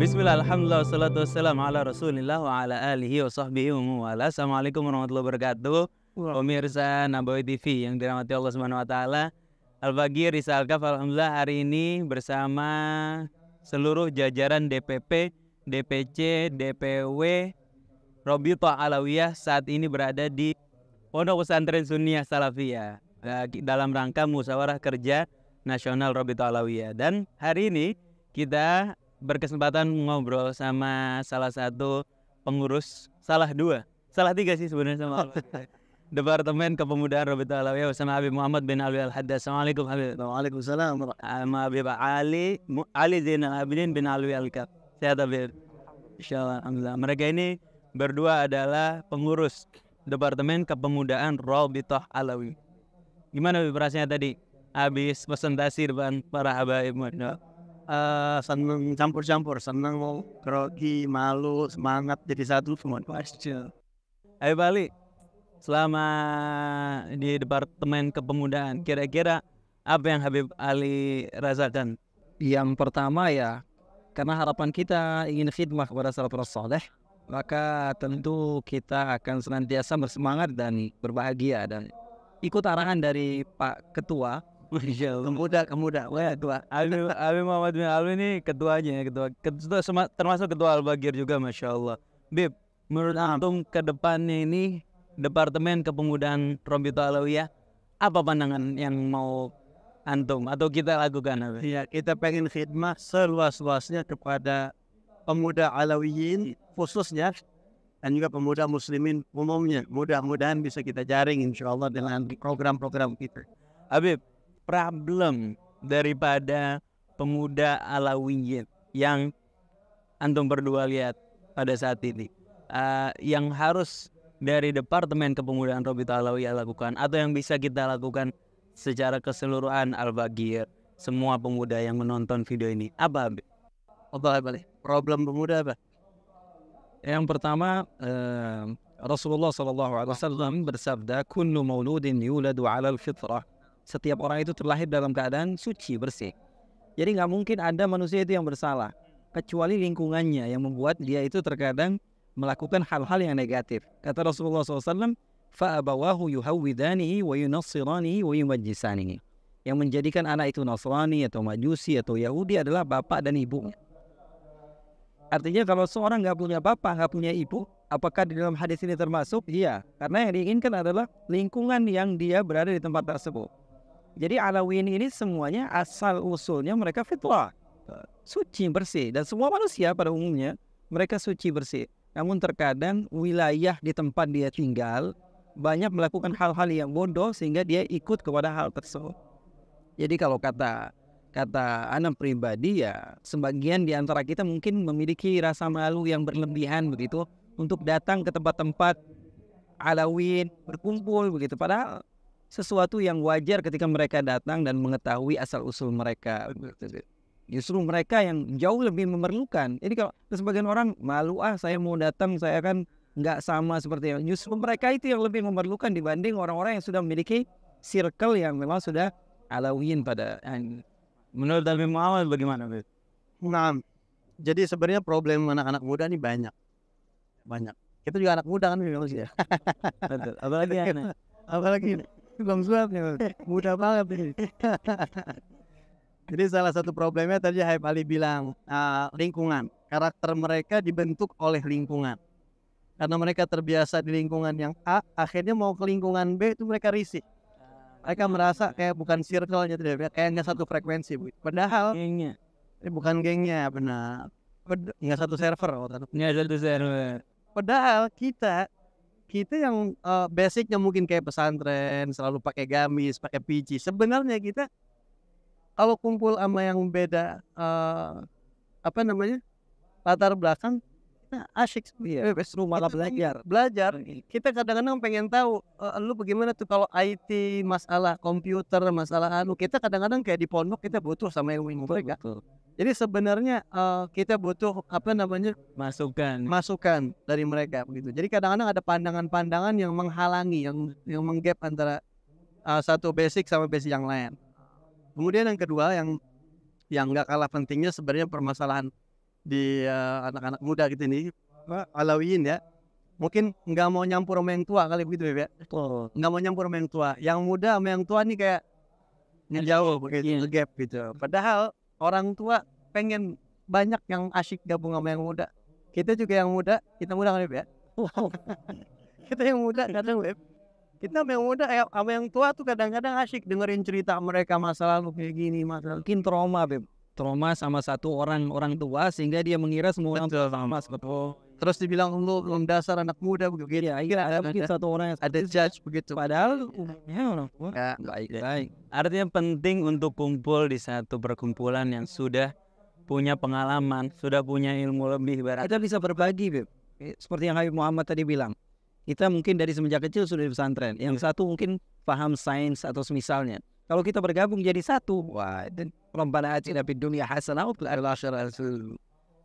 Bismillah, alhamdulillah, salatu wassalam ala rasulillah wa ala alihi wa sahbihi wa mu'ala Assalamualaikum warahmatullahi wabarakatuh. Pemirsa Nabawi TV yang dirahmati Allah Subhanahu wa taala. al bagi Risa al alhamdulillah hari ini bersama seluruh jajaran DPP, DPC, DPW Robita Alawiyah saat ini berada di Pondok Pesantren Sunniah Salafiyah eh, dalam rangka musyawarah kerja nasional Robita Alawiyah dan hari ini kita berkesempatan ngobrol sama salah satu pengurus salah dua salah tiga sih sebenarnya sama Departemen Kepemudaan Robert alawi sama Habib Muhammad bin Alwi Al Haddad. Assalamualaikum Habib. Waalaikumsalam. Sama Habib Ali Ali Zainal Abidin bin Alwi Al Kaf. Sehat Habib. Insyaallah alhamdulillah. Mereka ini berdua adalah pengurus Departemen Kepemudaan Robitoh Alawi. Gimana Habib rasanya tadi habis presentasi depan para habaib? Mohon uh, seneng campur-campur, seneng mau grogi, malu, semangat jadi satu semua pasti. Ayo Bali, selama di Departemen Kepemudaan, kira-kira apa yang Habib Ali rasakan? Yang pertama ya, karena harapan kita ingin khidmah kepada salafus saleh, maka tentu kita akan senantiasa bersemangat dan berbahagia dan ikut arahan dari Pak Ketua Ya kemuda kemuda wah tua. Alwi Alwi Muhammad bin Alwi ini ketuanya ketua ya, ketua termasuk ketua Al Bagir juga masya Allah Bib menurut nah. antum ke depannya ini Departemen Kepemudaan Rombito Alawiyah apa pandangan yang mau antum atau kita lakukan Ya, kita pengen khidmat seluas-luasnya kepada pemuda Alawiyin khususnya dan juga pemuda muslimin umumnya mudah-mudahan bisa kita jaring insya Allah dengan program-program kita Habib problem daripada pemuda Alawiyyin yang antum berdua lihat pada saat ini uh, yang harus dari Departemen Kepemudaan Robita Alawi lakukan atau yang bisa kita lakukan secara keseluruhan Al-Bagir semua pemuda yang menonton video ini apa Abi? Apa balik? Problem pemuda apa? Yang pertama eh, Rasulullah Shallallahu Alaihi Wasallam bersabda, "Kullu mauludin yuladu ala al-fitrah." setiap orang itu terlahir dalam keadaan suci bersih. Jadi nggak mungkin ada manusia itu yang bersalah kecuali lingkungannya yang membuat dia itu terkadang melakukan hal-hal yang negatif. Kata Rasulullah SAW, فَأَبَوَاهُ yuhawidanihi وَيُنَصِّرَانِهِ وَيُمَجِّسَانِهِ Yang menjadikan anak itu Nasrani atau Majusi atau Yahudi adalah bapak dan ibunya. Artinya kalau seorang nggak punya bapak, nggak punya ibu, apakah di dalam hadis ini termasuk? Iya, karena yang diinginkan adalah lingkungan yang dia berada di tempat tersebut. Jadi Alawin ini semuanya asal usulnya mereka fitrah. Suci, bersih. Dan semua manusia pada umumnya mereka suci, bersih. Namun terkadang wilayah di tempat dia tinggal banyak melakukan hal-hal yang bodoh sehingga dia ikut kepada hal tersebut. Jadi kalau kata kata anak pribadi ya sebagian di antara kita mungkin memiliki rasa malu yang berlebihan begitu untuk datang ke tempat-tempat alawin berkumpul begitu padahal sesuatu yang wajar ketika mereka datang dan mengetahui asal usul mereka. Gitu kan. Justru mereka yang jauh lebih memerlukan. Jadi kalau sebagian orang malu ah saya mau datang saya kan nggak sama seperti yang justru mereka itu yang lebih memerlukan dibanding orang-orang yang sudah memiliki circle yang memang sudah alawiyin pada menurut dalam Muhammad bagaimana? Nah, jadi sebenarnya problem anak-anak muda ini banyak banyak kita juga anak muda kan ya apalagi apalagi Bang Suap ya. mudah banget nih. Jadi salah satu problemnya tadi Haib Ali bilang uh, lingkungan. Karakter mereka dibentuk oleh lingkungan. Karena mereka terbiasa di lingkungan yang A, akhirnya mau ke lingkungan B itu mereka risih. Mereka merasa kayak bukan circle-nya tidak kayak nggak satu frekuensi. Padahal gengnya. Ini bukan gengnya, benar. Nggak satu server. Nggak satu server. Padahal kita kita yang uh, basicnya mungkin kayak pesantren selalu pakai gamis pakai peci sebenarnya kita kalau kumpul sama yang beda uh, apa namanya latar belakang kita asik iya. bebas rumah kita belajar belajar iya. kita kadang-kadang pengen tahu uh, lu bagaimana tuh kalau IT masalah komputer masalah anu kita kadang-kadang kayak di pondok kita butuh sama yang wing betul, betul jadi sebenarnya uh, kita butuh apa namanya masukan, masukan dari mereka begitu. Jadi kadang-kadang ada pandangan-pandangan yang menghalangi, yang yang menggap antara uh, satu basic sama basic yang lain. Kemudian yang kedua yang yang nggak kalah pentingnya sebenarnya permasalahan di anak-anak uh, muda gitu ini alawiin ya mungkin nggak mau nyampur sama yang tua kali begitu ya nggak mau nyampur sama yang tua yang muda sama yang tua nih kayak iya. ngejauh begitu gap gitu padahal orang tua pengen banyak yang asyik gabung sama yang muda kita juga yang muda kita muda kan ya wow. kita yang muda kadang web kita yang muda eh, sama yang tua tuh kadang-kadang asyik dengerin cerita mereka masa lalu kayak gini masa mungkin trauma beb trauma sama satu orang orang tua sehingga dia mengira semua orang sama seperti terus dibilang lu belum dasar anak muda begitu ya, ada mungkin satu orang yang ada judge begitu padahal iya. umumnya orang tua ya, baik baik artinya penting untuk kumpul di satu perkumpulan yang sudah punya pengalaman sudah punya ilmu lebih barat kita bisa berbagi Beb. seperti yang Habib Muhammad tadi bilang kita mungkin dari semenjak kecil sudah di pesantren yang ya. satu mungkin paham sains atau semisalnya kalau kita bergabung jadi satu wah dan Rabbana aja tapi dunia hasanah wa fil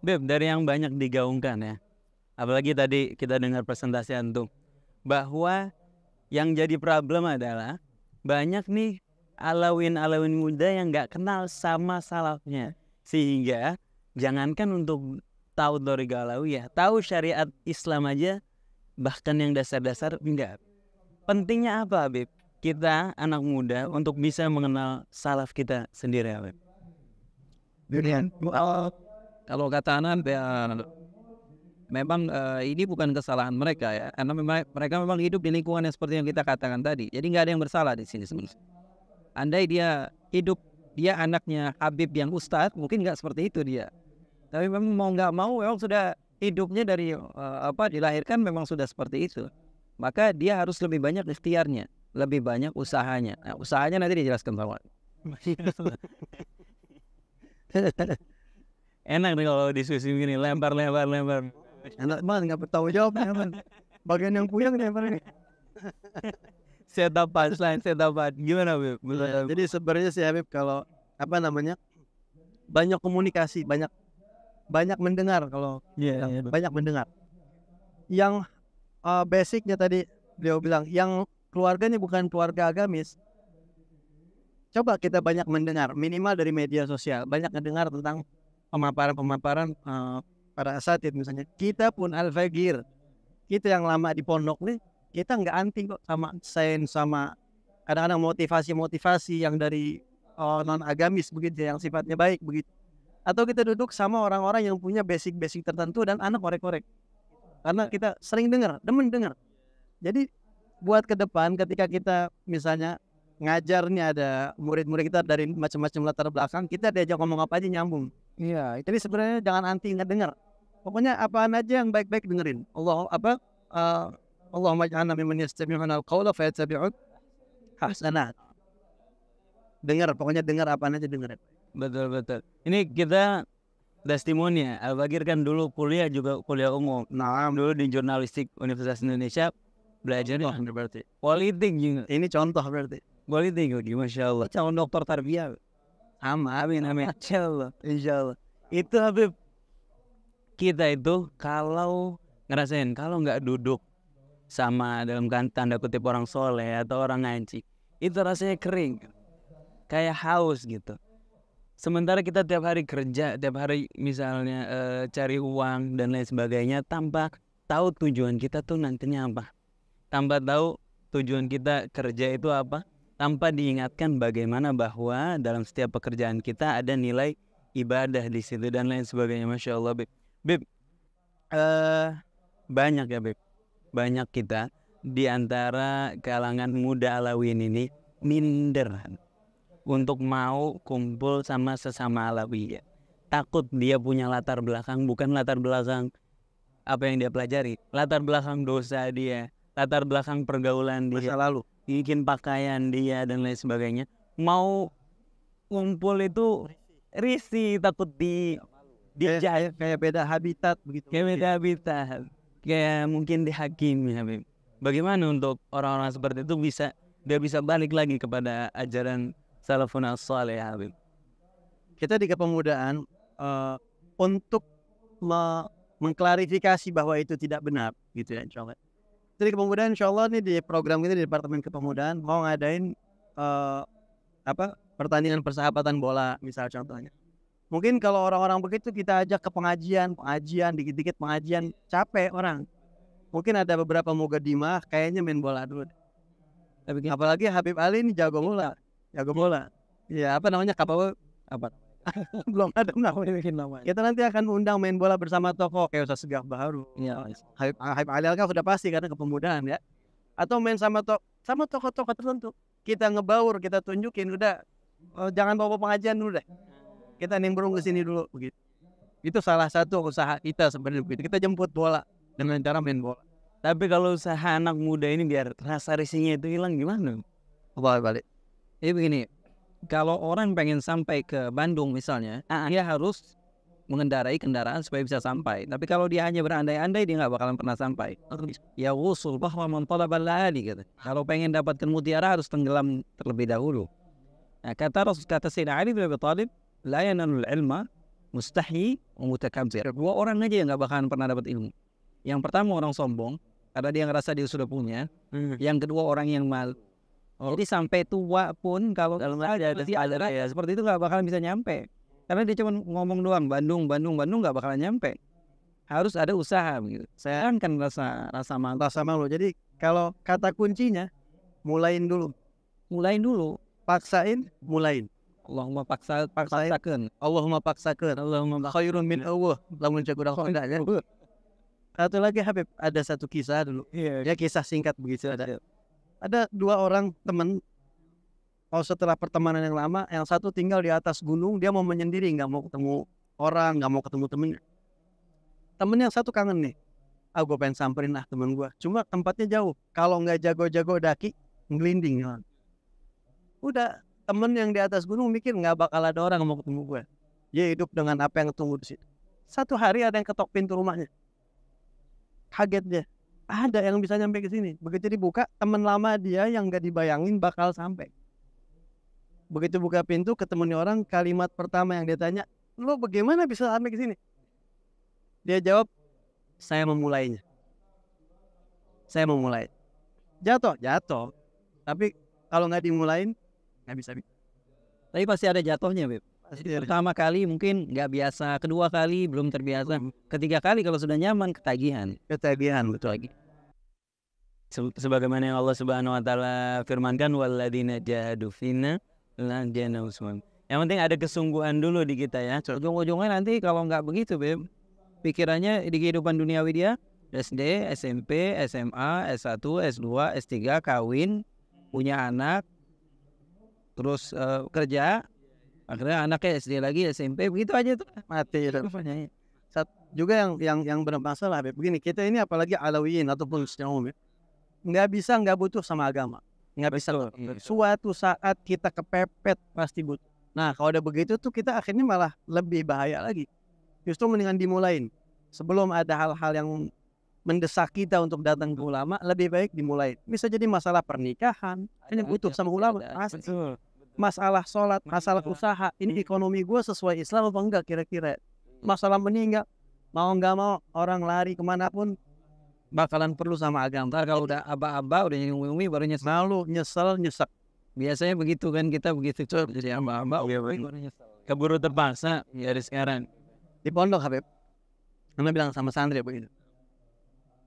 Beb, dari yang banyak digaungkan ya, apalagi tadi kita dengar presentasi antum bahwa yang jadi problem adalah banyak nih alawin alawin muda yang nggak kenal sama salafnya sehingga jangankan untuk tahu dari galawiyah tahu syariat Islam aja bahkan yang dasar-dasar enggak pentingnya apa Habib kita anak muda untuk bisa mengenal salaf kita sendiri Habib Demikian. Kalau kata anak ya, memang uh, ini bukan kesalahan mereka ya karena memang mereka memang hidup di lingkungan yang seperti yang kita katakan tadi jadi nggak ada yang bersalah di sini sebenarnya andai dia hidup dia anaknya Habib yang Ustadz mungkin nggak seperti itu dia tapi memang mau nggak mau memang sudah hidupnya dari uh, apa dilahirkan memang sudah seperti itu maka dia harus lebih banyak ikhtiarnya lebih banyak usahanya nah, usahanya nanti dijelaskan sama enak nih kalau diskusi begini lempar lempar lempar Enak banget nggak bertanggung jawab Bang. Bagian yang puyeng deh Saya dapat, punchline, saya dapat, Gimana Bib? Ya, jadi sebenarnya sih Habib kalau apa namanya banyak komunikasi, banyak banyak mendengar kalau yeah, iya, iya, yeah, banyak mendengar. Yang uh, basicnya tadi beliau bilang yang keluarganya bukan keluarga agamis. Coba kita banyak mendengar minimal dari media sosial, banyak mendengar tentang pemaparan-pemaparan uh, para asatid misalnya kita pun al fagir kita yang lama di pondok nih kita nggak anti kok sama sen sama kadang-kadang motivasi-motivasi yang dari oh, non agamis begitu ya, yang sifatnya baik begitu atau kita duduk sama orang-orang yang punya basic-basic tertentu dan anak korek-korek karena kita sering dengar demen dengar jadi buat ke depan ketika kita misalnya ngajar nih ada murid-murid kita dari macam-macam latar belakang kita diajak ngomong apa aja nyambung Iya, jadi sebenarnya jangan anti nggak dengar pokoknya apaan aja yang baik-baik dengerin Allah apa uh, Allahumma ja'alna mimman yastami'una al-qawla fayattabi'un hasanat dengar pokoknya dengar apaan aja dengerin betul betul ini kita testimoni ya Al Bagir kan dulu kuliah juga kuliah umum nah dulu di jurnalistik Universitas Indonesia belajar oh, berarti politik juga ini contoh berarti politik juga masya Allah calon dokter tarbiyah amin amin insya Allah insya Allah itu Habib kita itu kalau ngerasain kalau nggak duduk sama dalam kan, tanda kutip orang soleh atau orang ngaji itu rasanya kering kayak haus gitu sementara kita tiap hari kerja tiap hari misalnya e, cari uang dan lain sebagainya tanpa tahu tujuan kita tuh nantinya apa tanpa tahu tujuan kita kerja itu apa tanpa diingatkan bagaimana bahwa dalam setiap pekerjaan kita ada nilai ibadah di situ dan lain sebagainya masya allah babe. Bib, uh, eh, banyak ya Bib, banyak kita di antara kalangan muda Alawin ini minder untuk mau kumpul sama sesama Alawi ya. Takut dia punya latar belakang bukan latar belakang apa yang dia pelajari, latar belakang dosa dia, latar belakang pergaulan dia, masa lalu, bikin pakaian dia dan lain sebagainya. Mau kumpul itu risi, takut di dia kayak, kayak beda habitat begitu kayak beda habitat kayak mungkin dihakimi Habib bagaimana untuk orang-orang seperti itu bisa dia bisa balik lagi kepada ajaran salafun asal ya, Habib kita di kepemudaan uh, untuk me mengklarifikasi bahwa itu tidak benar gitu ya insya Allah jadi kepemudaan insya Allah nih di program kita di Departemen Kepemudaan mau ngadain uh, apa pertandingan persahabatan bola misal contohnya Mungkin kalau orang-orang begitu kita ajak ke pengajian, pengajian, dikit-dikit pengajian, capek orang. Mungkin ada beberapa moga dimah, kayaknya main bola dulu. Tapi apalagi Habib Ali ini jago bola, jago bola. Ya apa namanya kapal apa? Belum ada namanya bikin namanya. Kita nanti akan undang main bola bersama toko, kayak Ustaz Segaf baru. Ya. Habib, ah, Habib Ali kan sudah pasti karena kepemudaan ya. Atau main sama to sama toko-toko tertentu. Kita ngebaur, kita tunjukin udah oh, jangan bawa pengajian dulu deh kita nimbrung ke sini dulu begitu itu salah satu usaha kita sebenarnya begitu kita jemput bola dengan cara main bola tapi kalau usaha anak muda ini biar rasa risinya itu hilang gimana balik balik Ini begini kalau orang pengen sampai ke Bandung misalnya uh -huh. dia harus mengendarai kendaraan supaya bisa sampai. Tapi kalau dia hanya berandai-andai dia nggak bakalan pernah sampai. Ya usul bahwa mantalabal ali gitu. Kalau pengen dapatkan mutiara harus tenggelam terlebih dahulu. Nah, kata Rasul kata Sayyidina Ali bin Abi Thalib, layananul mustahil ilma mustahi mutakabbir. Dua orang aja yang nggak bakalan pernah dapat ilmu. Yang pertama orang sombong karena dia ngerasa dia sudah punya. Hmm. Yang kedua orang yang mal. Oh. Jadi sampai tua pun kalau Dalam nggak ada, ada, ada ya. seperti itu nggak bakalan bisa nyampe. Karena dia cuma ngomong doang Bandung, Bandung, Bandung nggak bakalan nyampe. Harus ada usaha Gitu. Saya kan rasa rasa malu. Rasa malu. Jadi kalau kata kuncinya mulain dulu. Mulain dulu. Paksain, mulain. Allahumma paksa paksa paksakan. Allahumma kan? Allahumma khairun min Allah. Lamun jago dah ya. Satu lagi Habib, ada satu kisah dulu. Iya. Ya kisah singkat begitu ada. Iya. Ada dua orang teman Oh setelah pertemanan yang lama, yang satu tinggal di atas gunung, dia mau menyendiri, nggak mau ketemu orang, nggak mau ketemu temen. Temen yang satu kangen nih. Ah gue pengen samperin ah temen gue. Cuma tempatnya jauh. Kalau nggak jago-jago daki, ngelinding. Udah temen yang di atas gunung mikir nggak bakal ada orang mau ketemu gue dia hidup dengan apa yang tunggu di situ satu hari ada yang ketok pintu rumahnya kaget dia ada yang bisa nyampe ke sini begitu dibuka temen lama dia yang nggak dibayangin bakal sampai begitu buka pintu ketemu orang kalimat pertama yang dia tanya lo bagaimana bisa sampai ke sini dia jawab saya memulainya saya memulai jatuh jatuh tapi kalau nggak dimulain nggak bisa tapi pasti ada jatuhnya Beb pasti iya, pertama kali mungkin nggak biasa kedua kali belum terbiasa hmm. ketiga kali kalau sudah nyaman ketagihan ketagihan betul lagi sebagaimana yang Allah Subhanahu wa taala firmankan waladina jahadufina lanjana usman Yang penting ada kesungguhan dulu di kita ya. Ujung-ujungnya nanti kalau nggak begitu, Beb, pikirannya di kehidupan duniawi dia SD, SMP, SMA, S1, S2, S3, kawin, punya anak, terus uh, kerja akhirnya anaknya SD lagi SMP begitu aja tuh mati rupanya gitu iya. Sat, juga yang yang yang bermasalah Beb. begini kita ini apalagi alawiyin ataupun secara umum nggak bisa nggak butuh sama agama nggak bisa loh iya, suatu saat kita kepepet pasti butuh nah kalau udah begitu tuh kita akhirnya malah lebih bahaya lagi justru mendingan dimulain sebelum ada hal-hal yang mendesak kita untuk datang ke ulama lebih baik dimulai bisa jadi masalah pernikahan ini butuh sama ulama pasti masalah sholat, masalah usaha, ini hmm. ekonomi gue sesuai Islam apa enggak kira-kira? Hmm. Masalah meninggal, mau enggak mau orang lari kemanapun bakalan perlu sama agama. Ntar kalau udah aba-aba, udah umi-umi baru nyesel. Malu, nyesel, nyesek. Biasanya begitu kan kita begitu Coba jadi aba-aba, iya, baru nyesel. Keburu terpaksa ya dari sekarang. Di pondok Habib, Nama bilang sama santri begitu.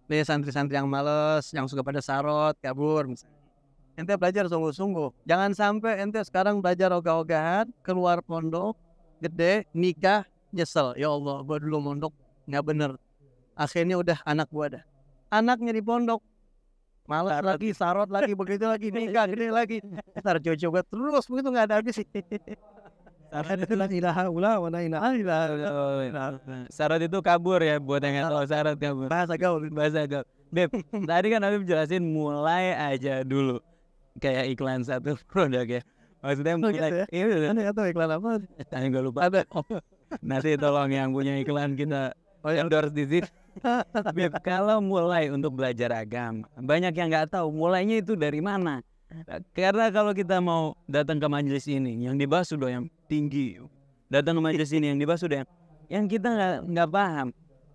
Ini santri-santri yang males, yang suka pada sarot, kabur misalnya ente belajar sungguh-sungguh. Jangan sampai ente sekarang belajar ogah-ogahan, keluar pondok, gede, nikah, nyesel. Ya Allah, gue dulu mondok nggak bener. Akhirnya udah anak gue ada. Anaknya di pondok, malas lagi, sarot lagi, begitu lagi, nikah, gede lagi. Ntar jojo gue terus, begitu nggak ada habis sih. Sarat itu lah ilaha ula wana ilaha Sarat itu kabur ya buat yang tahu sarat kabur. Bahasa gaul, bahasa gaul. Beb, tadi kan Habib jelasin mulai aja dulu kayak iklan satu produk ya maksudnya oh, gitu ya? iya atau iya. iklan apa Tanya gue lupa ada oh. nanti tolong yang punya iklan kita oh, ya. endorse di sini kalau mulai untuk belajar agama banyak yang nggak tahu mulainya itu dari mana karena kalau kita mau datang ke majelis ini yang dibahas sudah yang tinggi datang ke majelis ini yang dibahas sudah yang yang kita nggak nggak paham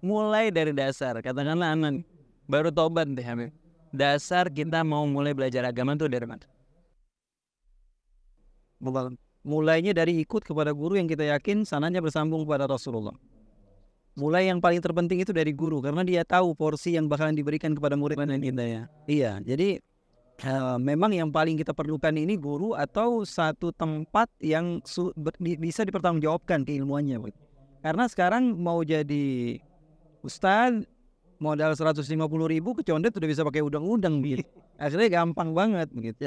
mulai dari dasar katakanlah anak baru tobat deh Hamid dasar kita mau mulai belajar agama itu dari mana? Mulainya dari ikut kepada guru yang kita yakin sananya bersambung kepada Rasulullah. Mulai yang paling terpenting itu dari guru karena dia tahu porsi yang bakalan diberikan kepada murid dan kita ya. Iya, jadi uh, memang yang paling kita perlukan ini guru atau satu tempat yang bisa dipertanggungjawabkan keilmuannya. Karena sekarang mau jadi ustadz modal 150 ribu kecondet udah bisa pakai udang-udang gitu. Akhirnya gampang banget gitu.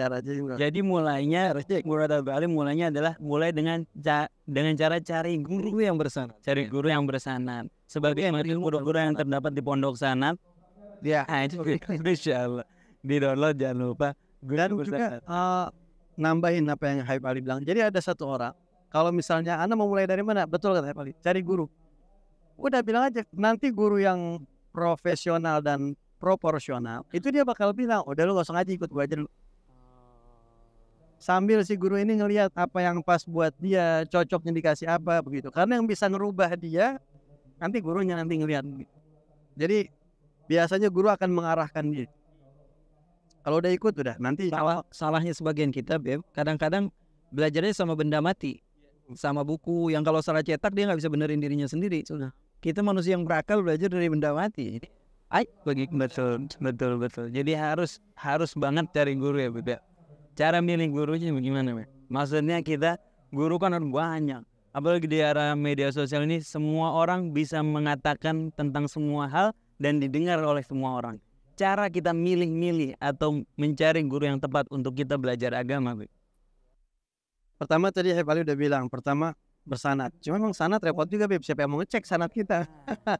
Jadi mulainya Murad Al-Bali mulainya adalah mulai dengan ca dengan cara cari guru yang bersanat. Cari guru yang bersanat. Sebagai guru-guru yang terdapat di pondok sanat. Ya. Nah, itu Di download jangan lupa. Guru Dan juga uh, nambahin apa yang Haib Ali bilang. Jadi ada satu orang kalau misalnya Anda mau mulai dari mana? Betul kata Haib Ali, cari guru. Udah bilang aja nanti guru yang profesional dan proporsional itu dia bakal bilang udah lu gak usah ngaji ikut gue aja dulu sambil si guru ini ngelihat apa yang pas buat dia cocoknya dikasih apa begitu karena yang bisa ngerubah dia nanti gurunya nanti ngelihat jadi biasanya guru akan mengarahkan dia kalau udah ikut udah nanti salah salahnya sebagian kita beb kadang-kadang belajarnya sama benda mati sama buku yang kalau salah cetak dia nggak bisa benerin dirinya sendiri Sudah kita manusia yang berakal belajar dari benda mati. Jadi, ay, bagi betul, betul, betul. Jadi harus harus banget cari guru ya, bu. Ya. Cara milih gurunya bagaimana, Beb? Maksudnya kita guru kan harus banyak. Apalagi di era media sosial ini semua orang bisa mengatakan tentang semua hal dan didengar oleh semua orang. Cara kita milih-milih atau mencari guru yang tepat untuk kita belajar agama, bu? Pertama tadi Hefali Ali udah bilang, pertama bersanat. Cuma memang sanat repot juga Beb. Siapa yang mau ngecek sanat kita?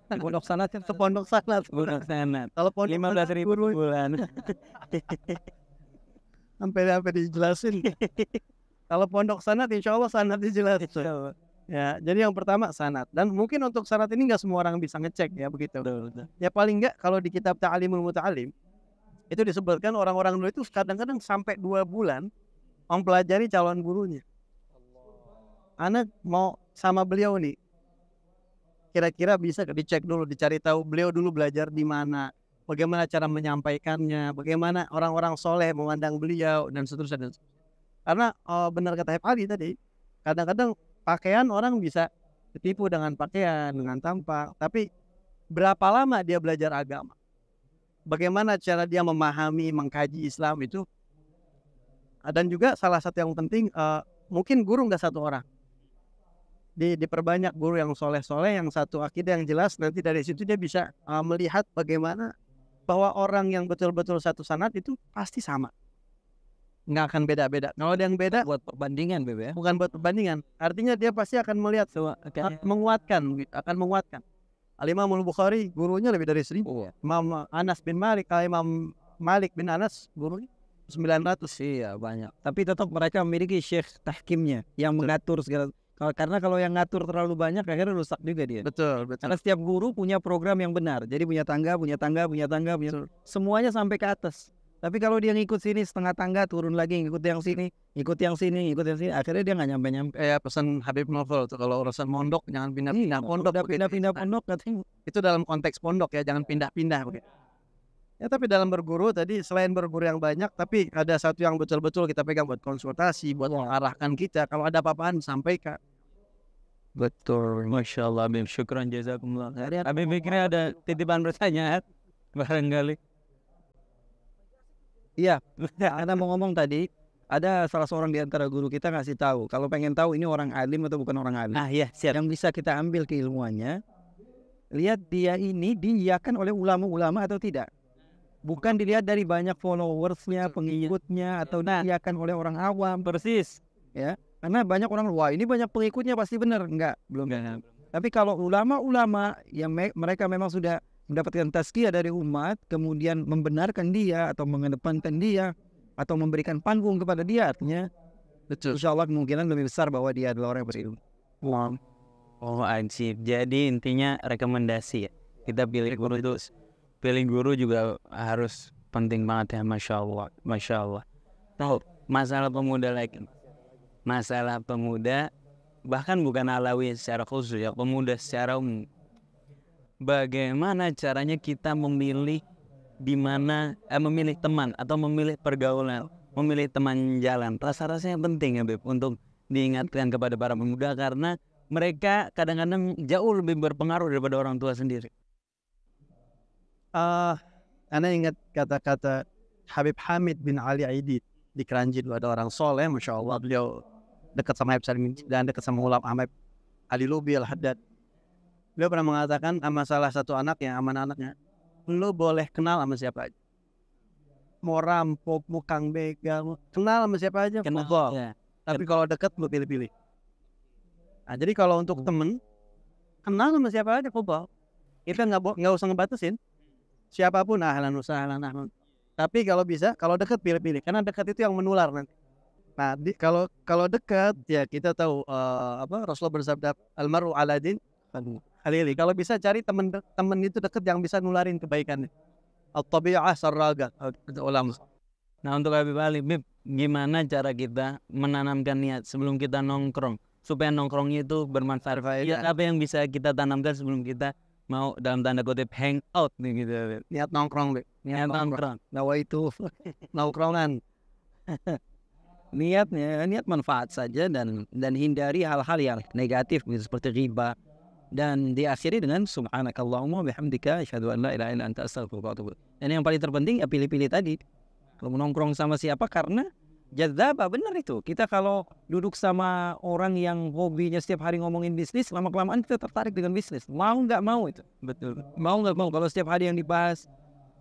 Nah. pondok sanat kan pondok sanat. Pondok sanat. Kalau pondok lima belas ribu bulan. sampai sampai dijelasin. Kalau pondok sanat, insya Allah sanat dijelasin. Insya Ya, jadi yang pertama sanat dan mungkin untuk sanat ini nggak semua orang bisa ngecek ya begitu. Betul, betul. Ya paling nggak kalau di kitab Ta'alimul Muta'alim itu disebutkan orang-orang dulu itu kadang-kadang sampai dua bulan mempelajari calon gurunya anak mau sama beliau nih kira-kira bisa dicek dulu dicari tahu beliau dulu belajar di mana bagaimana cara menyampaikannya bagaimana orang-orang soleh memandang beliau dan seterusnya dan seterusnya. karena oh, benar kata Ali tadi kadang-kadang pakaian orang bisa ditipu dengan pakaian dengan tampak tapi berapa lama dia belajar agama bagaimana cara dia memahami mengkaji Islam itu dan juga salah satu yang penting uh, mungkin guru nggak satu orang di, diperbanyak guru yang soleh-soleh yang satu akidah yang jelas nanti dari situ dia bisa uh, melihat bagaimana bahwa orang yang betul-betul satu sanat itu pasti sama nggak akan beda-beda kalau ada yang beda buat perbandingan bebe ya? bukan buat perbandingan artinya dia pasti akan melihat so, okay. Ah, menguatkan akan menguatkan Al Imam Al Bukhari gurunya lebih dari seribu oh. Imam Anas bin Malik Al ah, Imam Malik bin Anas gurunya 900 iya banyak tapi tetap mereka memiliki syekh tahkimnya yang mengatur segala karena kalau yang ngatur terlalu banyak akhirnya rusak juga dia. Betul, betul. Karena setiap guru punya program yang benar. Jadi punya tangga, punya tangga, punya tangga, punya betul. semuanya sampai ke atas. Tapi kalau dia ngikut sini setengah tangga turun lagi ngikut yang sini, ngikut yang sini, ngikut yang sini, akhirnya dia nggak nyampe nyampe. Eh ya, pesan Habib Novel kalau urusan mondok jangan pindah-pindah iya, pondok. Pindah-pindah pondok katanya. Itu dalam konteks pondok ya, jangan pindah-pindah begitu. Ya tapi dalam berguru tadi selain berguru yang banyak tapi ada satu yang betul-betul kita pegang buat konsultasi, buat mengarahkan kita kalau ada apa-apaan sampaikan. Betul, masya Allah, Abim. Syukron jazakumullah. Abi mikirnya ada titipan pertanyaan barangkali. Iya, ada mau ngomong tadi ada salah seorang di antara guru kita ngasih tahu kalau pengen tahu ini orang alim atau bukan orang alim. Ah iya, siap. Yang bisa kita ambil keilmuannya, lihat dia ini diiakan oleh ulama-ulama atau tidak bukan dilihat dari banyak followersnya, iya. pengikutnya atau nah, diiakan oleh orang awam. Persis. Ya, karena banyak orang wah ini banyak pengikutnya pasti benar enggak? Belum. Enggak, Tapi kalau ulama-ulama yang me mereka memang sudah mendapatkan tazkiyah dari umat, kemudian membenarkan dia atau mengedepankan dia atau memberikan panggung kepada dia artinya Betul. Insya Allah kemungkinan lebih besar bahwa dia adalah orang yang berilmu. Wow. Oh, anjir. Jadi intinya rekomendasi ya. Kita pilih guru itu pilih guru juga harus penting banget ya masya Allah masya Allah tahu masalah pemuda lagi masalah pemuda bahkan bukan alawi secara khusus ya pemuda secara umum bagaimana caranya kita memilih di mana eh, memilih teman atau memilih pergaulan memilih teman jalan rasa-rasanya penting ya Beb untuk diingatkan kepada para pemuda karena mereka kadang-kadang jauh lebih berpengaruh daripada orang tua sendiri uh, ah, Anda ingat kata-kata Habib Hamid bin Ali Aidid di Keranji itu ada orang soleh, masya Allah beliau dekat sama Habib Salim dan dekat sama ulama Ahmad Ali Lubi Al Haddad. Beliau pernah mengatakan sama salah satu yang sama anaknya, lo boleh kenal sama siapa aja. Mau rampok, mau kang begal, mau... kenal sama siapa aja, kenal, Ya. Tapi kalau dekat lo pilih-pilih. Nah, jadi kalau untuk temen, kenal sama siapa aja football. Itu nggak nggak usah ngebatasin siapapun ahlan usahlan ahlan tapi kalau bisa kalau dekat pilih-pilih karena dekat itu yang menular nanti nah di, kalau kalau dekat ya kita tahu uh, apa Rasulullah bersabda almaru aladin halili kalau bisa cari teman teman itu dekat yang bisa nularin kebaikannya al tabi'ah sarraga ulama nah untuk Habib Ali Bib, gimana cara kita menanamkan niat sebelum kita nongkrong supaya nongkrongnya itu bermanfaat ya, apa yang bisa kita tanamkan sebelum kita mau dalam tanda kutip hang out nih gitu ya, niat nongkrong deh niat, niat nongkrong nawa itu nongkrongan niatnya niat manfaat saja dan dan hindari hal-hal yang negatif gitu, seperti riba dan diakhiri dengan subhanakallahumma bihamdika asyhadu an la ilaha illa anta astaghfiruka wa atubu. Dan yang paling terpenting ya pilih-pilih tadi. Kalau nongkrong sama siapa karena jazaba benar itu kita kalau duduk sama orang yang hobinya setiap hari ngomongin bisnis lama kelamaan kita tertarik dengan bisnis mau nggak mau itu betul mau nggak mau kalau setiap hari yang dibahas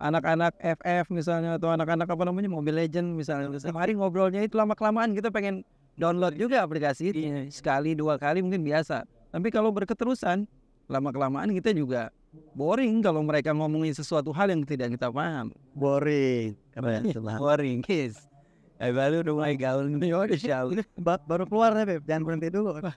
anak-anak FF misalnya atau anak-anak apa namanya Mobile Legend misalnya setiap hari ngobrolnya itu lama kelamaan kita pengen download juga aplikasi itu iya, iya. sekali dua kali mungkin biasa tapi kalau berketerusan lama kelamaan kita juga boring kalau mereka ngomongin sesuatu hal yang tidak kita paham boring iya, boring yes Eh baru udah mulai gaul nih jauh. di baru keluar ya beb jangan berhenti dulu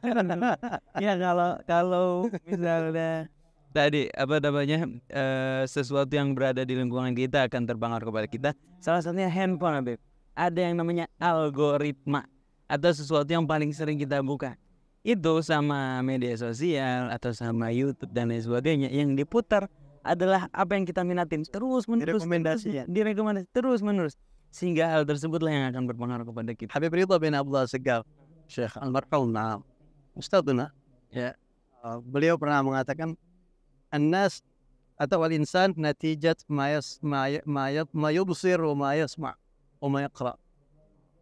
ya kalau kalau misalnya tadi apa namanya uh, sesuatu yang berada di lingkungan kita akan terbangar kepada kita salah satunya handphone beb ada yang namanya algoritma atau sesuatu yang paling sering kita buka itu sama media sosial atau sama YouTube dan lain sebagainya yang diputar adalah apa yang kita minatin terus menerus rekomendasinya ya direkomendasi terus menerus sehingga hal tersebutlah yang akan berpengaruh kepada kita. Habib Ridha bin Abdullah Segaf, Syekh marqal Naam, Ustadzuna, ya, uh, beliau pernah mengatakan, Anas atau wal insan natijat mayas mayat mayubusir ya, wa mayasma wa mayakra.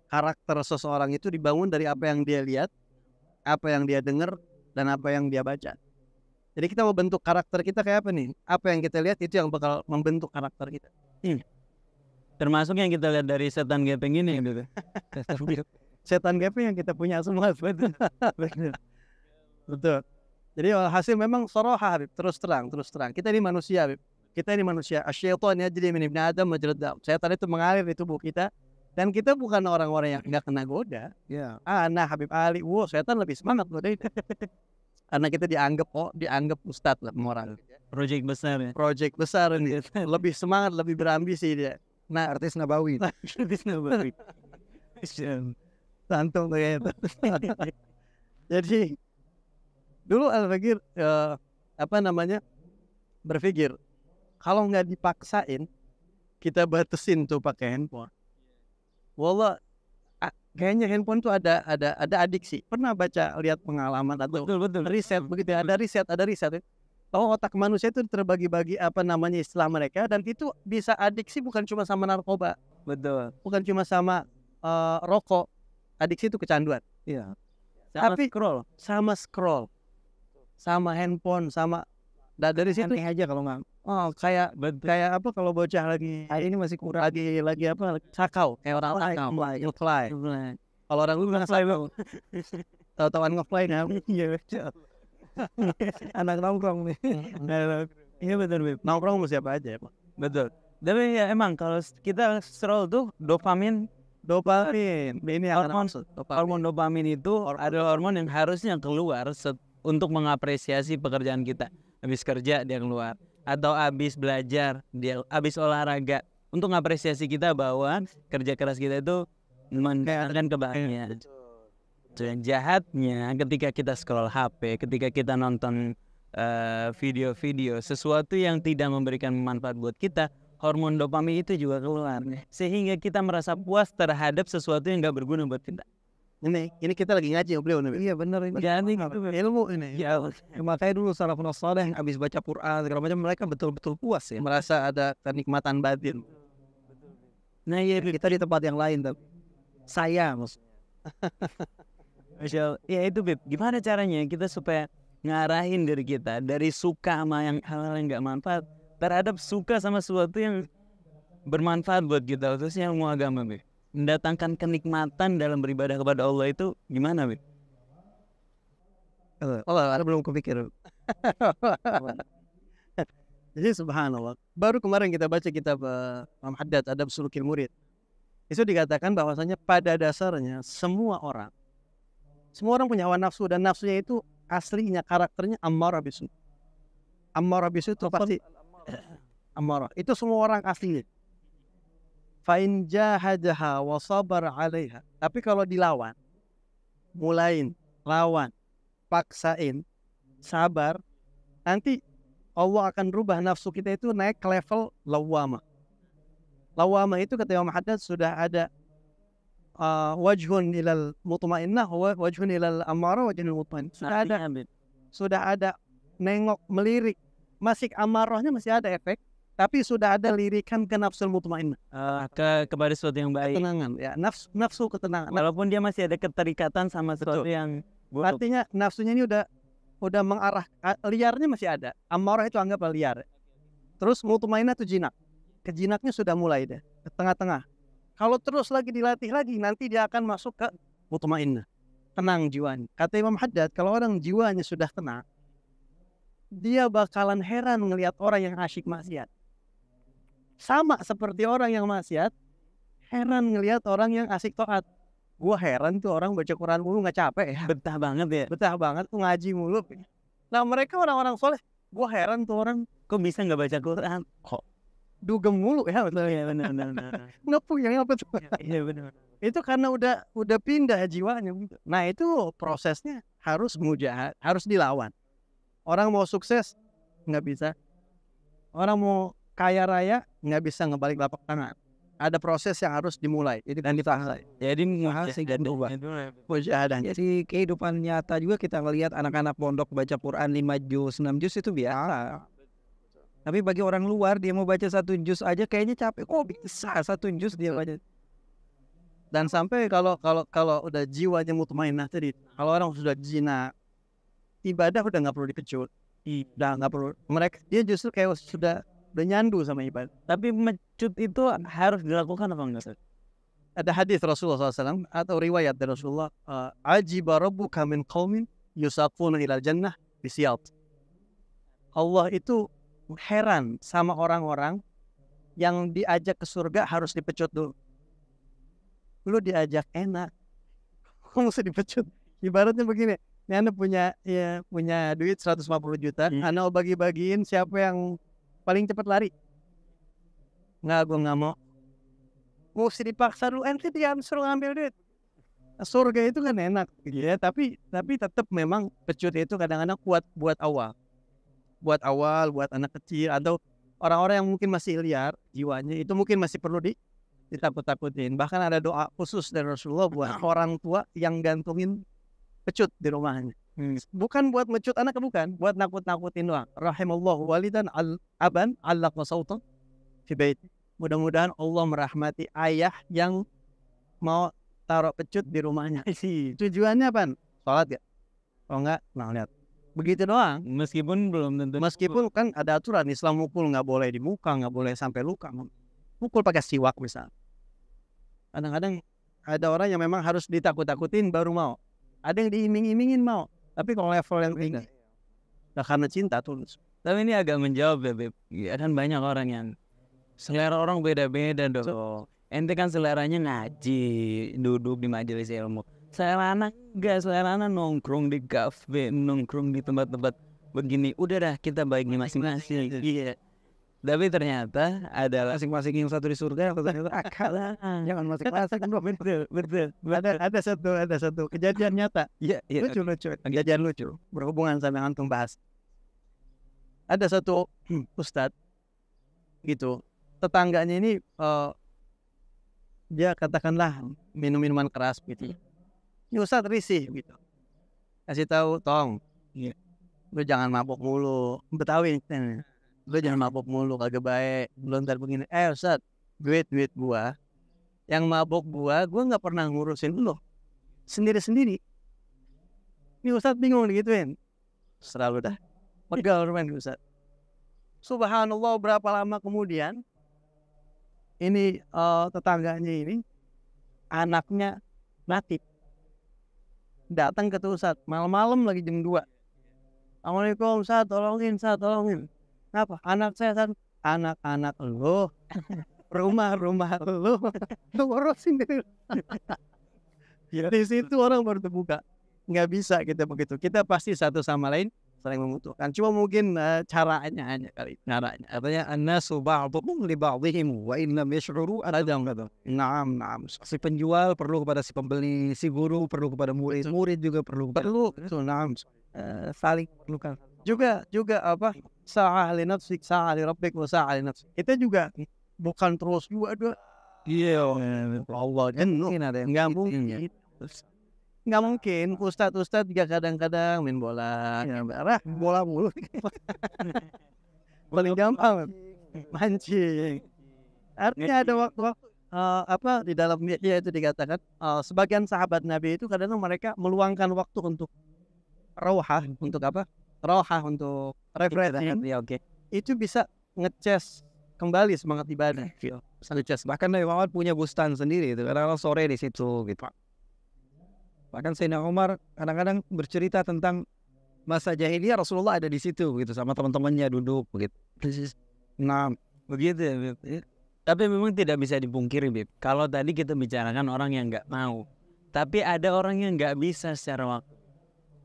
Karakter seseorang itu dibangun dari apa yang dia lihat, apa yang dia dengar, dan apa yang dia baca. Jadi kita mau bentuk karakter kita kayak apa nih? Apa yang kita lihat itu yang bakal membentuk karakter kita. Hmm termasuk yang kita lihat dari setan gepeng ini gitu setan gepeng yang kita punya semua betul betul jadi oh, hasil memang soroha Habib terus terang terus terang kita ini manusia Habib kita ini manusia asyaiton ya jadi ada adam saya tadi itu mengalir di tubuh kita dan kita bukan orang-orang yang nggak kena goda ya yeah. nah Habib Ali wow setan lebih semangat goda karena kita dianggap oh dianggap ustadz lah orang project besar ya project besar ini lebih semangat lebih berambisi dia Nah, artis Nabawi. artis Nabawi. Santung tuh kayaknya. Jadi dulu Al Fakir uh, eh, apa namanya berpikir kalau nggak dipaksain kita batasin tuh pakai handphone. Wallah kayaknya handphone tuh ada ada ada adiksi. Pernah baca lihat pengalaman atau betul, betul. riset begitu ya, ada riset ada riset. Ya bahwa oh, otak manusia itu terbagi-bagi apa namanya istilah mereka dan itu bisa adiksi bukan cuma sama narkoba betul bukan cuma sama uh, rokok adiksi itu kecanduan iya sama tapi scroll sama scroll sama handphone sama nah, dari situ aneh aja kalau nggak oh kayak betul. kayak apa kalau bocah lagi hari ini masih kurang lagi lagi apa sakau kayak orang lain sakau ngefly kalau orang lu nggak sakau tahu-tahuan ngefly nggak iya anak nongkrong nih hmm, hmm. iya betul Bib. nongkrong sama siapa aja ya Pak betul tapi ya emang kalau kita scroll tuh dopamin dopamin ini hormon dopamin. hormon dopamin itu ada hormon yang harusnya keluar untuk mengapresiasi pekerjaan kita habis kerja dia keluar atau habis belajar dia habis olahraga untuk mengapresiasi kita bahwa kerja keras kita itu mendatangkan kebahagiaan gitu. Yang jahatnya ketika kita scroll HP, ketika kita nonton eh, video-video uh, sesuatu yang tidak memberikan manfaat buat kita, hormon dopamin itu juga keluar sehingga kita merasa puas terhadap sesuatu yang nggak berguna buat kita. Ini ini kita lagi ngaji ya beliau Iya benar ini. Jadi gitu, ilmu ini. Ya, makanya dulu salafun saleh yang habis baca Quran segala macam mereka betul-betul puas ya, merasa ada kenikmatan batin. Nah, ya, kita di tempat yang lain tapi saya maksudnya. Michelle, ya iya, itu Bib. Gimana caranya kita supaya ngarahin diri kita dari suka sama yang hal-hal yang nggak manfaat terhadap suka sama sesuatu yang bermanfaat buat kita khususnya ilmu agama Bib. Mendatangkan kenikmatan dalam beribadah kepada Allah itu gimana Bib? Eh, oh, ada belum kepikir. Jadi subhanallah. Baru kemarin kita baca kitab uh, Haddad Adab Sulukil Murid. Itu dikatakan bahwasanya pada dasarnya semua orang semua orang punya hawa nafsu dan nafsunya itu aslinya karakternya amarah bisu. Amarah bisu itu pasti amarah. Itu semua orang aslinya. Fa'in jahadaha wa sabar alaiha. Tapi kalau dilawan, mulain, lawan, paksain, sabar, nanti Allah akan rubah nafsu kita itu naik ke level lawama. Lawama itu kata Imam Haddad sudah ada wajhun ilal mutmainnah wajhun ilal amara wajhun mutmain sudah ada sudah ada nengok melirik masih amarahnya masih ada efek tapi sudah ada lirikan ke nafsu mutmainnah uh, ke kepada sesuatu yang baik ketenangan ya nafsu nafsu ketenangan walaupun dia masih ada keterikatan sama sesuatu Betul. yang buruk. artinya nafsunya ini udah udah mengarah liarnya masih ada amarah itu anggaplah liar terus mutmainnah itu jinak ke jinaknya sudah mulai deh tengah-tengah kalau terus lagi dilatih lagi, nanti dia akan masuk ke mutmainnah. Tenang jiwanya. Kata Imam Haddad, kalau orang jiwanya sudah tenang, dia bakalan heran ngelihat orang yang asyik maksiat. Sama seperti orang yang maksiat, heran ngelihat orang yang asyik toat. Gua heran tuh orang baca Quran mulu nggak capek ya. Betah banget ya. Betah banget tuh ngaji mulu. Nah mereka orang-orang soleh. Gua heran tuh orang. Kok bisa nggak baca Quran? Kok dugem mulu ya betul ya benar benar ngepung yang apa tuh iya, iya benar itu karena udah udah pindah jiwanya gitu. nah itu prosesnya harus mujahad harus dilawan orang mau sukses nggak bisa orang mau kaya raya nggak bisa ngebalik lapak tangan ada proses yang harus dimulai jadi dan ditahal jadi mahal sih dan berubah mujahadah jadi kehidupan nyata juga kita ngelihat anak-anak pondok baca Quran 5 juz 6 juz itu biasa tapi bagi orang luar dia mau baca satu juz aja kayaknya capek. Kok bisa satu juz dia baca? Dan sampai kalau kalau kalau udah jiwanya mutmainah tadi, kalau orang sudah jina ibadah udah nggak perlu dikecut, iya. udah nggak perlu. Mereka dia justru kayak sudah udah nyandu sama ibadah. Tapi mecut itu harus dilakukan apa enggak? Ada hadis Rasulullah SAW atau riwayat dari Rasulullah, aji eh, ajiba kamen kaumin qaumin yusafuna ilal jannah bisyalt. Allah itu heran sama orang-orang yang diajak ke surga harus dipecut dulu. Lu diajak enak, kok mesti dipecut. Ibaratnya begini, ini anda punya ya punya duit 150 juta, hmm. anda bagi-bagiin siapa yang paling cepat lari. Nggak, gue nggak mau. Mesti dipaksa dulu, ente dia suruh ngambil duit. Surga itu kan enak, gitu ya. Tapi tapi tetap memang pecut itu kadang-kadang kuat buat awal buat awal buat anak kecil atau orang-orang yang mungkin masih liar jiwanya itu mungkin masih perlu di ditakut-takutin. Bahkan ada doa khusus dari Rasulullah buat nah. orang tua yang gantungin pecut di rumahnya. Hmm. Bukan buat mecut anak bukan, buat nakut-nakutin doang. Rahimallahu walidan al aban Allah sautan fi bait. Mudah-mudahan Allah merahmati ayah yang mau taruh pecut di rumahnya. Tujuannya apa? Salat ya? Oh enggak, nah lihat begitu doang meskipun belum tentu meskipun kan ada aturan Islam mukul nggak boleh di muka nggak boleh sampai luka mukul pakai siwak misal kadang-kadang ada orang yang memang harus ditakut-takutin baru mau ada yang diiming-imingin mau tapi kalau level yang tinggi nah, karena cinta tulus tapi ini agak menjawab ya Beb ya, kan banyak orang yang selera orang beda-beda dong so, ente kan seleranya ngaji duduk di majelis ilmu anak enggak anak nongkrong di kafe nongkrong di tempat-tempat begini udah dah kita nih masing-masing iya tapi ternyata adalah masing-masing yang satu di surga atau satu akal jangan masing-masing dong betul betul ada ada satu ada satu kejadian nyata iya yeah, yeah, lucu okay. lucu kejadian lucu berhubungan sama yang antum bahas ada satu hmm, ustad gitu tetangganya ini uh, dia katakanlah minum minuman keras gitu Ustad risih iya. gitu. Kasih tahu tong, yeah. lu jangan mabok mulu. Betawi nih. Lu jangan mabok mulu kagak baik. Lu ntar begini, eh Ustad, duit duit gua yang mabok gua, gua nggak pernah ngurusin lu sendiri-sendiri. Ini Ustadz bingung gituin. Selalu dah. Pegal main Ustadz. Subhanallah berapa lama kemudian ini uh, tetangganya ini anaknya mati datang ke tuh Ustaz malam-malam lagi jam 2 Assalamualaikum Ustaz tolongin Ustaz tolongin apa anak saya Ustaz anak-anak lo rumah-rumah lo lu urusin diri di situ orang baru terbuka nggak bisa kita begitu kita pasti satu sama lain saling membutuhkan. Cuma mungkin uh, caranya aja kali, caranya. Artinya anasu ba'dhum li ba'dihim wa in lam yash'uru adadam kata. Naam, naam. Si penjual perlu kepada si pembeli, si guru perlu kepada murid, murid juga perlu kepada perlu. Betul, naam. Uh, saling perlukan. Juga juga apa? Sa'a li nafsik, sa'a li rabbik wa sa'a li Kita juga bukan terus juga Iya, Allah iya, iya, iya. Allah. Mungkin ada yang nggak gitu, mungkin nggak mungkin ustadz ustadz juga kadang-kadang main bola ya, bola mulu paling gampang mancing artinya ada waktu uh, eh, apa di dalam ya itu dikatakan uh, sebagian sahabat Nabi itu kadang kadang mereka meluangkan waktu untuk roha untuk apa roha untuk refreshing ya, okay. itu bisa ngeces kembali semangat ibadah bisa gitu. iya. ngeces bahkan Nabi Muhammad punya bustan sendiri itu karena sore di situ gitu Bahkan Sayyidina Umar kadang-kadang bercerita tentang masa jahiliyah Rasulullah ada di situ gitu sama teman-temannya duduk begitu. Nah, begitu ya, ya, Tapi memang tidak bisa dipungkiri, Bib. Kalau tadi kita bicarakan orang yang nggak mau, tapi ada orang yang nggak bisa secara waktu.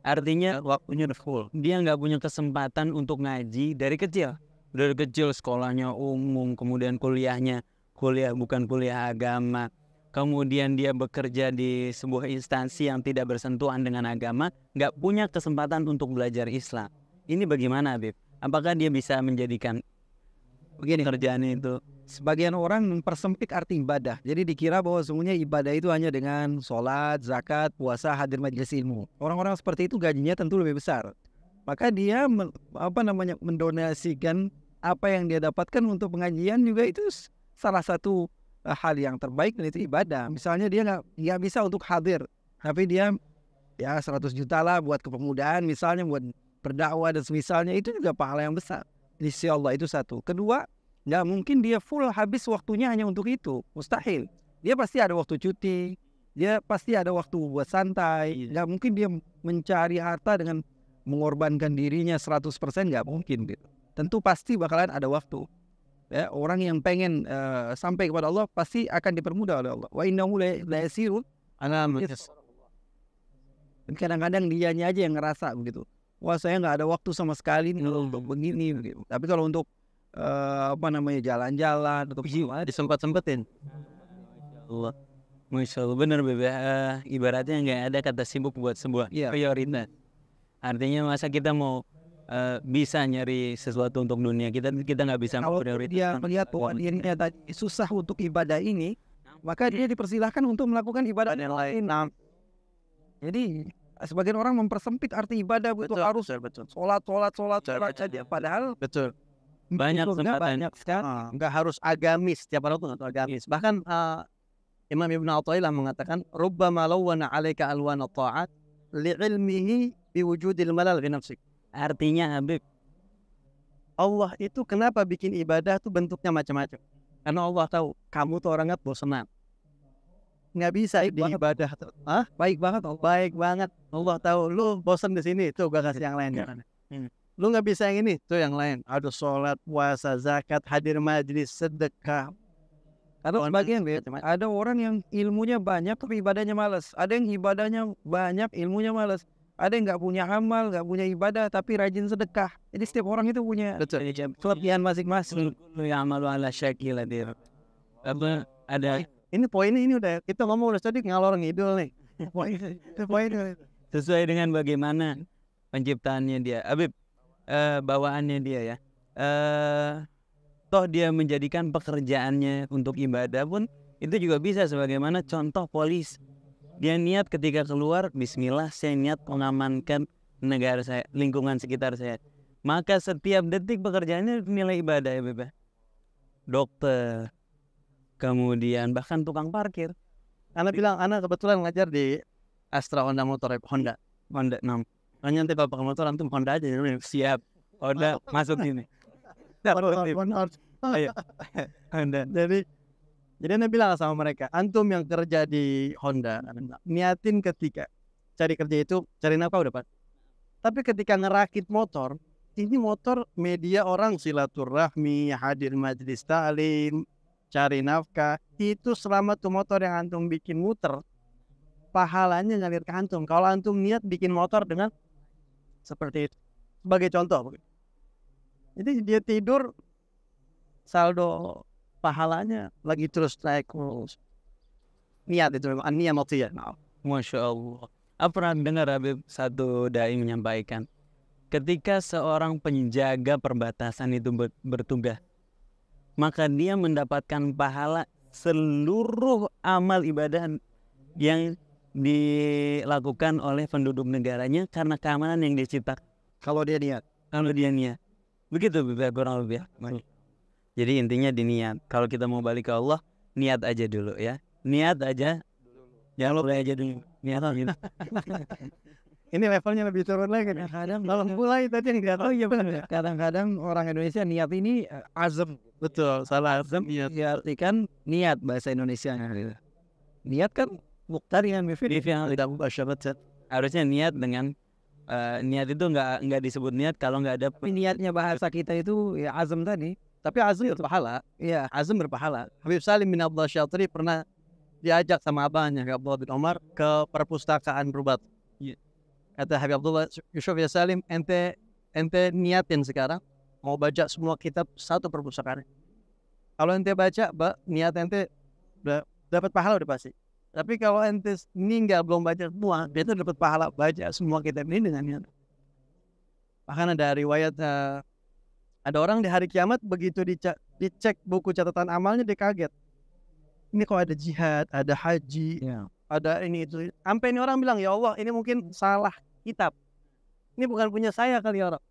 Artinya waktunya full. Dia nggak punya kesempatan untuk ngaji dari kecil. Dari kecil sekolahnya umum, kemudian kuliahnya kuliah bukan kuliah agama, kemudian dia bekerja di sebuah instansi yang tidak bersentuhan dengan agama, nggak punya kesempatan untuk belajar Islam. Ini bagaimana, Habib? Apakah dia bisa menjadikan begini kerjaan itu? Sebagian orang mempersempit arti ibadah. Jadi dikira bahwa sungguhnya ibadah itu hanya dengan sholat, zakat, puasa, hadir majelis ilmu. Orang-orang seperti itu gajinya tentu lebih besar. Maka dia apa namanya mendonasikan apa yang dia dapatkan untuk pengajian juga itu salah satu Eh, hal yang terbaik dan itu ibadah. Misalnya dia nggak nggak bisa untuk hadir, tapi dia ya 100 juta lah buat kepemudaan misalnya buat berdakwah dan semisalnya itu juga pahala yang besar Insya Allah itu satu. Kedua, nggak mungkin dia full habis waktunya hanya untuk itu, mustahil. Dia pasti ada waktu cuti, dia pasti ada waktu buat santai. Iya. Nggak mungkin dia mencari harta dengan mengorbankan dirinya 100% nggak mungkin gitu. Tentu pasti bakalan ada waktu ya, orang yang pengen uh, sampai kepada Allah pasti akan dipermudah oleh Allah. Wa innahu la hmm. yasirun Dan kadang-kadang dianya aja yang ngerasa begitu. Wah saya nggak ada waktu sama sekali nih untuk hmm. begini. Begitu. Tapi kalau untuk uh, apa namanya jalan-jalan atau iya, disempat sempatin. Allah. Masya Allah bener bebe. Ya. Uh, ibaratnya nggak ada kata sibuk buat sebuah yeah. prioritas. Artinya masa kita mau Eh, bisa nyari sesuatu untuk dunia kita kita nggak bisa kalau dia melihat bahwa dirinya tadi susah untuk ibadah ini maka dia dipersilahkan untuk melakukan ibadah yang lain jadi sebagian orang mempersempit arti ibadah betul, itu harus betul, sholat sholat sholat sholat saja padahal betul banyak banyak sekali uh, ah, nggak harus agamis setiap orang tuh agamis iya. bahkan uh, Imam Ibn Al Athaillah mengatakan rubbama lawana alaika alwana ta'at li'ilmihi biwujudil malal bi nafsik Artinya Habib, Allah itu kenapa bikin ibadah tuh bentuknya macam-macam? Karena Allah tahu kamu tuh orangnya bosenan. Nggak bisa baik di ibadah. Ah, baik banget Allah. Baik banget. Allah tahu lu bosen di sini, tuh gua kasih yang lain. Iya. Ya. Hmm. Lu nggak bisa yang ini, tuh yang lain. Ada sholat, puasa, zakat, hadir majlis, sedekah. Karena sebagian ada orang yang ilmunya banyak tapi ibadahnya males. Ada yang ibadahnya banyak, ilmunya males ada yang nggak punya amal nggak punya ibadah tapi rajin sedekah jadi setiap orang itu punya kelebihan masing-masing ya, ala ya, apa ada ini poinnya ini udah kita ngomong udah tadi ngalor ngidul nih poin sesuai dengan bagaimana penciptaannya dia Abib uh, eh, bawaannya dia ya uh, toh dia menjadikan pekerjaannya untuk ibadah pun itu juga bisa sebagaimana contoh polis dia niat ketika keluar Bismillah saya niat mengamankan negara saya lingkungan sekitar saya maka setiap detik pekerjaannya nilai ibadah ya Bebe ya. dokter kemudian bahkan tukang parkir Anak bilang anak kebetulan ngajar di Astra Honda Motor ya, Honda Honda 6 hanya nanti bapak motor antum Honda aja ya, siap Honda masuk sini Honda Honda jadi jadi anda bilang sama mereka, antum yang kerja di Honda, hmm. niatin ketika cari kerja itu cari nafkah udah pak. Tapi ketika ngerakit motor, ini motor media orang silaturahmi, hadir majelis taklim, cari nafkah, itu selama tuh motor yang antum bikin muter, pahalanya ngalir ke antum. Kalau antum niat bikin motor dengan seperti itu. Sebagai contoh. Jadi dia tidur saldo pahalanya lagi terus naik terus. Niat itu memang ah, niat Nah. Masya Allah. Apa pernah dengar Habib satu dai menyampaikan ketika seorang penjaga perbatasan itu bertugas maka dia mendapatkan pahala seluruh amal ibadah yang dilakukan oleh penduduk negaranya karena keamanan yang dia cipta. Kalau dia niat. Kalau dia niat. Begitu kurang lebih. Baik. Jadi intinya niat. Kalau kita mau balik ke Allah, niat aja dulu ya. Niat aja. Jangan lupa aja dulu. Niat gitu. Ini levelnya lebih turun lagi. Kadang-kadang kalau mulai tadi yang tidak tahu oh, ya benar. Kadang-kadang orang Indonesia niat ini uh, azam. Betul, salah azam. Iya. Diartikan niat bahasa Indonesia. Niat kan muktar dengan bifid. tidak mubasyarat. Harusnya niat dengan uh, niat itu nggak nggak disebut niat kalau nggak ada. Niatnya bahasa kita itu ya azam tadi. Tapi Azri berpahala. Iya. Azam berpahala. Habib Salim bin Abdullah Syatri pernah diajak sama abahnya Abdullah bin Omar ke perpustakaan Rubat. Iya. Kata Habib Abdullah Yusuf ya Salim, ente ente niatin sekarang mau baca semua kitab satu perpustakaan. Kalau ente baca, ba, niat ente dapat pahala udah pasti. Tapi kalau ente nggak belum baca semua, dia tuh dapat pahala baca semua kitab ini dengan niat. Bahkan ada riwayat uh, ada orang di hari kiamat begitu dicek, dicek buku catatan amalnya dia kaget. Ini kok ada jihad, ada haji, yeah. ada ini itu. Sampai ini orang bilang, ya Allah ini mungkin salah kitab. Ini bukan punya saya kali ya orang.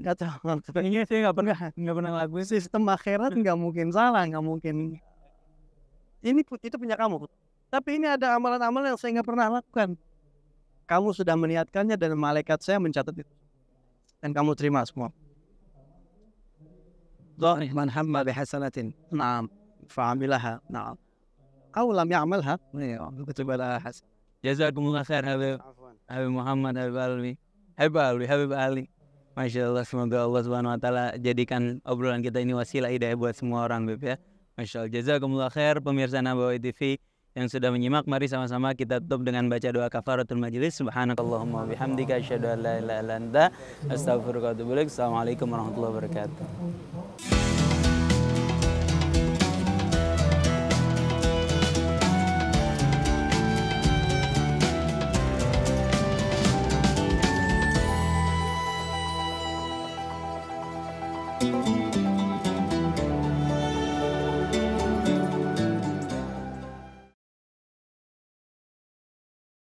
Gak tahu. ini saya nggak pernah nggak pernah lagu sistem akhirat nggak mungkin salah nggak mungkin. Ini itu punya kamu. Tapi ini ada amalan-amalan yang saya nggak pernah lakukan. Kamu sudah meniatkannya dan malaikat saya mencatat itu. Dan kamu terima semua. ظاهر من هم بحسنة نعم فعملها نعم أو لم يعملها كتب لها حسنة جزاكم الله خير حبيب حبيب محمد حبيب Alwi حبيب Alwi حبيب Ali Masya Allah semoga Allah subhanahu wa ta'ala jadikan obrolan kita ini wasilah hidayah buat semua orang Beb ya Masya Allah jazakumullah khair pemirsa Nabawi TV yang sudah menyimak mari sama-sama kita tutup dengan baca doa kafaratul majelis subhanakallahumma bihamdika asyhadu an la ilaha illa anta astaghfiruka wa atubu ilaik assalamualaikum warahmatullahi wabarakatuh